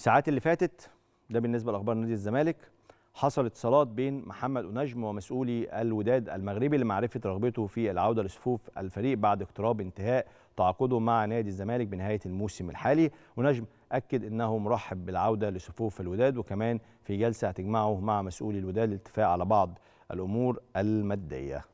الساعات اللي فاتت ده بالنسبه لاخبار نادي الزمالك حصل اتصالات بين محمد أنجم ومسؤولي الوداد المغربي لمعرفة رغبته في العودة لصفوف الفريق بعد اقتراب انتهاء تعاقده مع نادي الزمالك بنهاية الموسم الحالي ونجم أكد أنه مرحب بالعودة لصفوف الوداد وكمان في جلسة هتجمعه مع مسؤولي الوداد للاتفاق على بعض الأمور المادية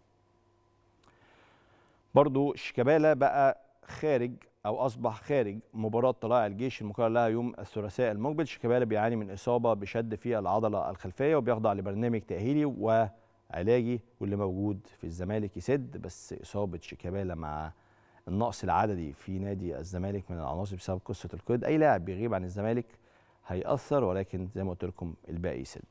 برضو شيكابالا بقى خارج او اصبح خارج مباراه طلائع الجيش المقرر لها يوم الثلاثاء المقبل شيكابالا بيعاني من اصابه بشد في العضله الخلفيه وبيخضع لبرنامج تاهيلي وعلاجي واللي موجود في الزمالك يسد بس اصابه شيكابالا مع النقص العددي في نادي الزمالك من العناصر بسبب قصه القيد اي لاعب بيغيب عن الزمالك هيأثر ولكن زي ما قلت لكم الباقي يسد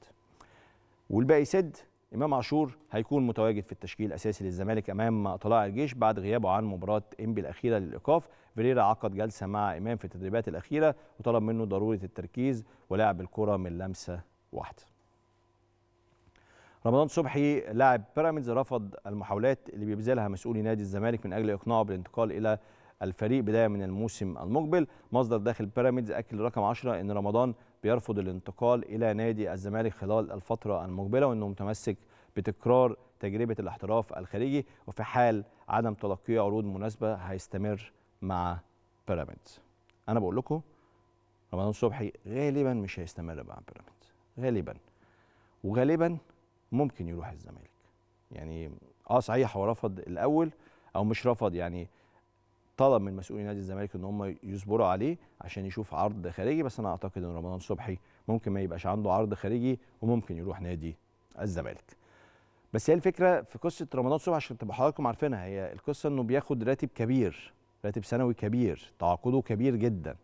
والباقي يسد امام عاشور هيكون متواجد في التشكيل الاساسي للزمالك امام طلائع الجيش بعد غيابه عن مباراه انبي الاخيره للايقاف فيريرا عقد جلسه مع امام في التدريبات الاخيره وطلب منه ضروره التركيز ولعب الكره من لمسه واحده رمضان صبحي لاعب بيراميدز رفض المحاولات اللي بيبذلها مسؤولي نادي الزمالك من اجل اقناعه بالانتقال الى الفريق بدايه من الموسم المقبل مصدر داخل بيراميدز اكد رقم 10 ان رمضان بيرفض الانتقال الى نادي الزمالك خلال الفتره المقبله وانه متمسك بتكرار تجربه الاحتراف الخليجي وفي حال عدم تلقي عروض مناسبه هيستمر مع بيراميدز انا بقول لكم رمضان صبحي غالبا مش هيستمر مع بيراميدز غالبا وغالبا ممكن يروح الزمالك يعني اه صحيح هو رفض الاول او مش رفض يعني طلب من مسؤولي نادي الزمالك ان هم يصبروا عليه عشان يشوف عرض خارجي بس انا اعتقد ان رمضان صبحي ممكن ما يبقاش عنده عرض خارجي وممكن يروح نادي الزمالك بس هي الفكره في قصه رمضان صبحي عشان تبقى حضراتكم عارفينها هي القصه انه بياخد راتب كبير راتب سنوي كبير تعاقده كبير جدا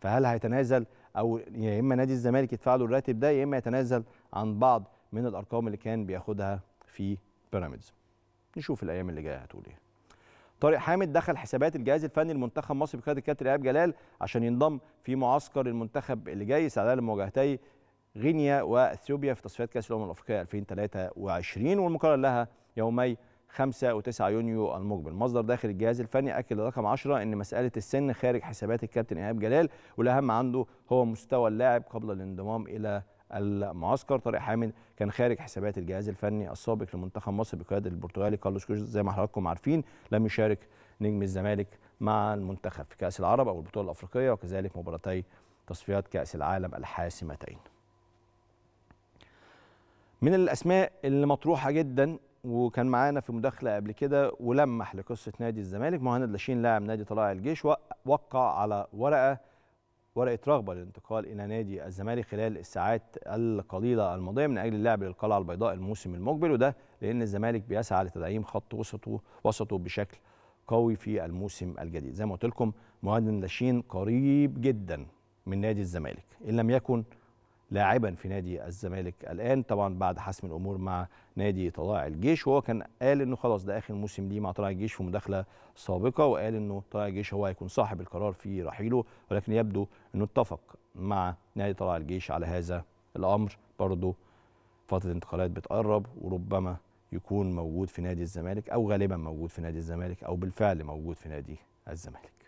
فهل هيتنازل او يا اما نادي الزمالك يدفع له الراتب ده يا اما يتنازل عن بعض من الارقام اللي كان بياخدها في بيراميدز نشوف الايام اللي جايه هتقول ايه طارق حامد دخل حسابات الجهاز الفني لمنتخب مصر بقياده الكابتن ايهاب جلال عشان ينضم في معسكر المنتخب اللي جاي سعداء لمواجهتي غينيا واثيوبيا في تصفيات كاس الامم الافريقيه 2023 والمقرر لها يومي 5 و9 يونيو المقبل مصدر داخل الجهاز الفني اكد رقم 10 ان مساله السن خارج حسابات الكابتن ايهاب جلال والاهم عنده هو مستوى اللاعب قبل الانضمام الى المعسكر طارق حامد كان خارج حسابات الجهاز الفني السابق لمنتخب مصر بقياده البرتغالي كارلوس كوش زي ما حضراتكم عارفين لم يشارك نجم الزمالك مع المنتخب في كاس العرب او البطوله الافريقيه وكذلك مباراتي تصفيات كاس العالم الحاسمتين من الاسماء اللي مطروحه جدا وكان معانا في مداخله قبل كده ولمح لقصه نادي الزمالك مهند لاشين لاعب نادي طلائع الجيش وقع على ورقه ورقه رغبه للانتقال الى نادي الزمالك خلال الساعات القليله الماضيه من اجل اللعب للقلعه البيضاء الموسم المقبل وده لان الزمالك بيسعى لتدعيم خط وسطه وسطه بشكل قوي في الموسم الجديد زي ما قلت لكم مهاجم لاشين قريب جدا من نادي الزمالك ان لم يكن لاعبا في نادي الزمالك الان طبعا بعد حسم الامور مع نادي طلائع الجيش وهو كان قال انه خلاص ده اخر موسم ليه مع طلائع الجيش في مداخله سابقه وقال انه طلائع الجيش هو هيكون صاحب القرار في رحيله ولكن يبدو انه اتفق مع نادي طلائع الجيش على هذا الامر برضه فتره الانتقالات بتقرب وربما يكون موجود في نادي الزمالك او غالبا موجود في نادي الزمالك او بالفعل موجود في نادي الزمالك